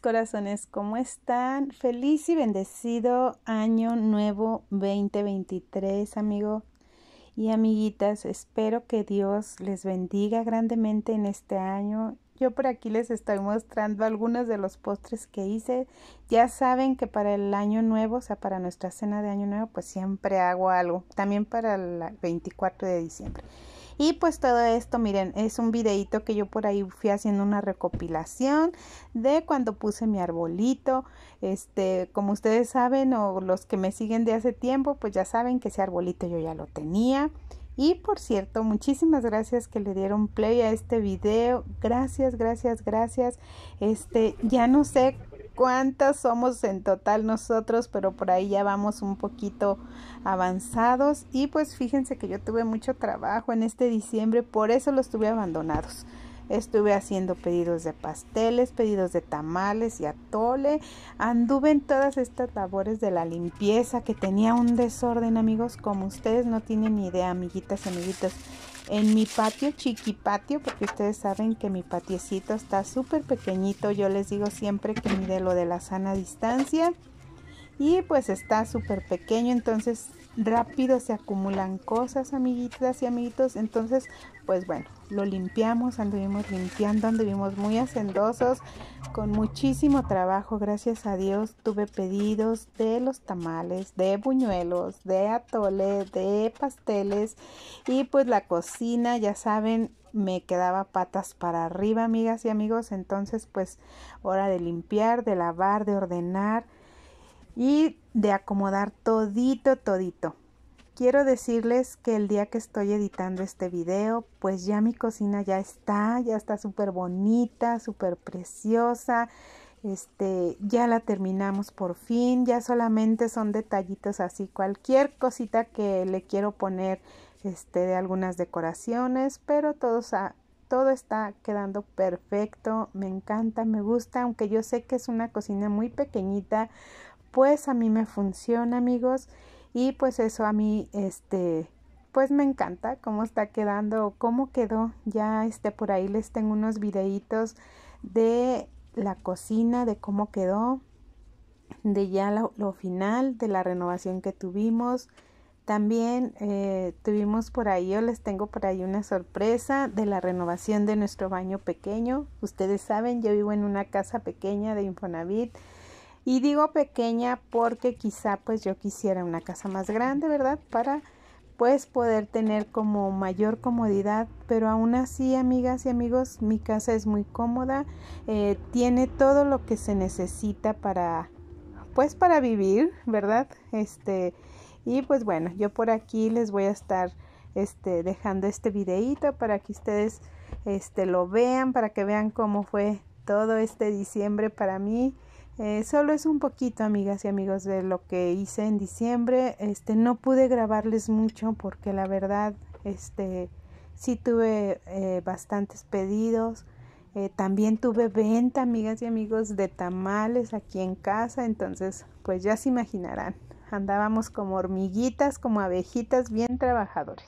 corazones, ¿cómo están? Feliz y bendecido año nuevo 2023, amigo y amiguitas. Espero que Dios les bendiga grandemente en este año. Yo por aquí les estoy mostrando algunos de los postres que hice. Ya saben que para el año nuevo, o sea, para nuestra cena de año nuevo, pues siempre hago algo. También para el 24 de diciembre. Y pues todo esto, miren, es un videito que yo por ahí fui haciendo una recopilación de cuando puse mi arbolito. Este, como ustedes saben o los que me siguen de hace tiempo, pues ya saben que ese arbolito yo ya lo tenía. Y por cierto, muchísimas gracias que le dieron play a este video. Gracias, gracias, gracias. Este, ya no sé cuántas somos en total nosotros, pero por ahí ya vamos un poquito avanzados. Y pues fíjense que yo tuve mucho trabajo en este diciembre, por eso los tuve abandonados. Estuve haciendo pedidos de pasteles, pedidos de tamales y atole. Anduve en todas estas labores de la limpieza que tenía un desorden, amigos, como ustedes no tienen ni idea, amiguitas, amiguitas en mi patio, chiqui patio porque ustedes saben que mi patiecito está súper pequeñito. Yo les digo siempre que mide lo de la sana distancia. Y pues está súper pequeño, entonces rápido se acumulan cosas, amiguitas y amiguitos. Entonces, pues bueno, lo limpiamos, anduvimos limpiando, anduvimos muy hacendosos, con muchísimo trabajo, gracias a Dios. Tuve pedidos de los tamales, de buñuelos, de atole, de pasteles y pues la cocina, ya saben, me quedaba patas para arriba, amigas y amigos. Entonces, pues hora de limpiar, de lavar, de ordenar y de acomodar todito, todito. Quiero decirles que el día que estoy editando este video, pues ya mi cocina ya está, ya está súper bonita, súper preciosa. Este, ya la terminamos por fin, ya solamente son detallitos así, cualquier cosita que le quiero poner este, de algunas decoraciones, pero todo, todo está quedando perfecto, me encanta, me gusta, aunque yo sé que es una cocina muy pequeñita, pues a mí me funciona amigos y pues eso a mí este pues me encanta cómo está quedando cómo quedó ya este por ahí les tengo unos videitos de la cocina de cómo quedó de ya lo, final de la renovación que tuvimos también eh, tuvimos por ahí yo les tengo por ahí una sorpresa de la renovación de nuestro baño pequeño ustedes saben yo vivo en una casa pequeña de Infonavit y digo pequeña porque quizá pues yo quisiera una casa más grande, ¿verdad? Para pues poder tener como mayor comodidad, pero aún así, amigas y amigos, mi casa es muy cómoda, eh, tiene todo lo que se necesita para, pues para vivir, ¿verdad? Este, y pues bueno, yo por aquí les voy a estar este, dejando este videito para que ustedes este, lo vean, para que vean cómo fue todo este diciembre para mí. Eh, solo es un poquito, amigas y amigos, de lo que hice en diciembre. Este, no pude grabarles mucho porque la verdad, este, sí tuve eh, bastantes pedidos. Eh, también tuve venta, amigas y amigos, de tamales aquí en casa. Entonces, pues ya se imaginarán, andábamos como hormiguitas, como abejitas, bien trabajadores.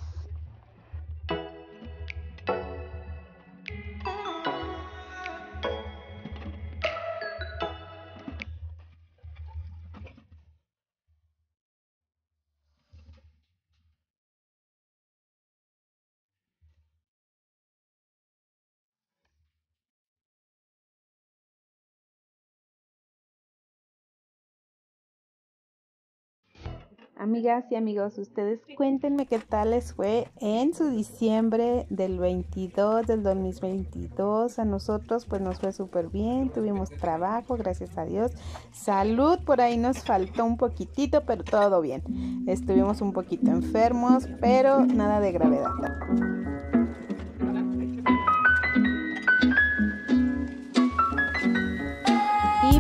Amigas y amigos, ustedes cuéntenme qué tal les fue en su diciembre del 22, del 2022. A nosotros pues nos fue súper bien, tuvimos trabajo, gracias a Dios. Salud, por ahí nos faltó un poquitito, pero todo bien. Estuvimos un poquito enfermos, pero nada de gravedad.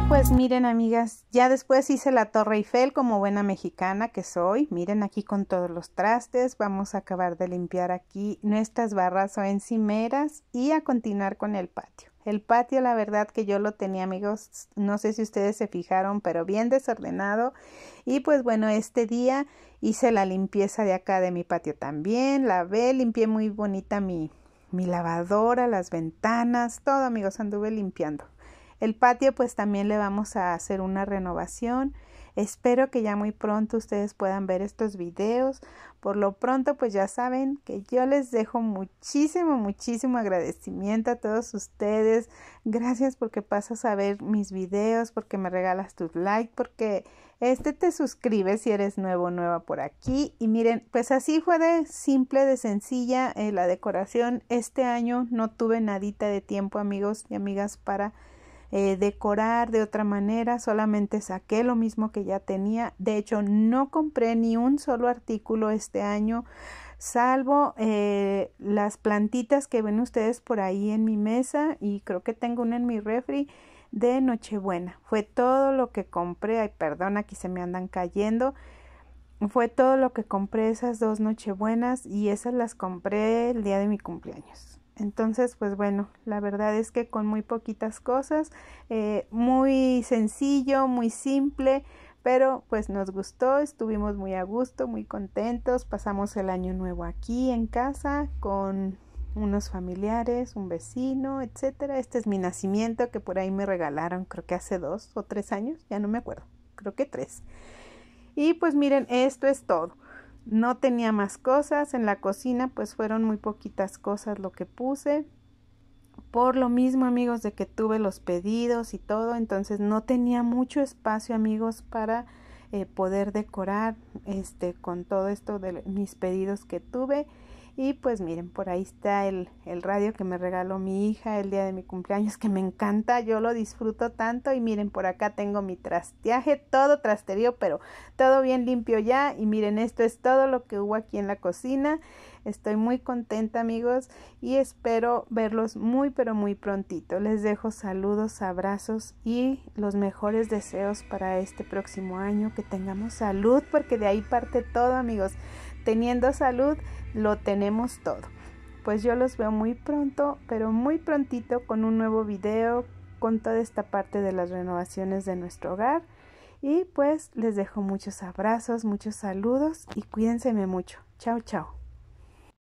Pues miren amigas, ya después hice la Torre Eiffel como buena mexicana que soy. Miren aquí con todos los trastes, vamos a acabar de limpiar aquí nuestras barras o encimeras y a continuar con el patio. El patio la verdad que yo lo tenía amigos, no sé si ustedes se fijaron, pero bien desordenado. Y pues bueno, este día hice la limpieza de acá de mi patio también, lavé, limpié muy bonita mi, mi lavadora, las ventanas, todo amigos, anduve limpiando. El patio pues también le vamos a hacer una renovación. Espero que ya muy pronto ustedes puedan ver estos videos. Por lo pronto pues ya saben que yo les dejo muchísimo, muchísimo agradecimiento a todos ustedes. Gracias porque pasas a ver mis videos, porque me regalas tu like, porque este te suscribes si eres nuevo o nueva por aquí. Y miren, pues así fue de simple, de sencilla eh, la decoración. Este año no tuve nadita de tiempo amigos y amigas para eh, decorar de otra manera, solamente saqué lo mismo que ya tenía. De hecho, no compré ni un solo artículo este año, salvo eh, las plantitas que ven ustedes por ahí en mi mesa y creo que tengo una en mi refri de Nochebuena. Fue todo lo que compré. Ay, perdón, aquí se me andan cayendo. Fue todo lo que compré esas dos Nochebuenas y esas las compré el día de mi cumpleaños. Entonces, pues bueno, la verdad es que con muy poquitas cosas, eh, muy sencillo, muy simple, pero pues nos gustó, estuvimos muy a gusto, muy contentos, pasamos el año nuevo aquí en casa con unos familiares, un vecino, etcétera. Este es mi nacimiento que por ahí me regalaron, creo que hace dos o tres años, ya no me acuerdo, creo que tres. Y pues miren, esto es todo. No tenía más cosas. En la cocina pues fueron muy poquitas cosas lo que puse. Por lo mismo amigos de que tuve los pedidos y todo. Entonces no tenía mucho espacio amigos para eh, poder decorar este con todo esto de mis pedidos que tuve. Y pues miren, por ahí está el, radio que me regaló mi hija el día de mi cumpleaños, que me encanta, yo lo disfruto tanto. Y miren, por acá tengo mi trasteaje, todo trasterío, pero todo bien limpio ya. Y miren, esto es todo lo que hubo aquí en la cocina. Estoy muy contenta amigos y espero verlos muy pero muy prontito. Les dejo saludos, abrazos y los mejores deseos para este próximo año. Que tengamos salud porque de ahí parte todo amigos teniendo salud, lo tenemos todo. Pues yo los veo muy pronto, pero muy prontito con un nuevo video, con toda esta parte de las renovaciones de nuestro hogar. Y pues les dejo muchos abrazos, muchos saludos y cuídense mucho. Chao, chao.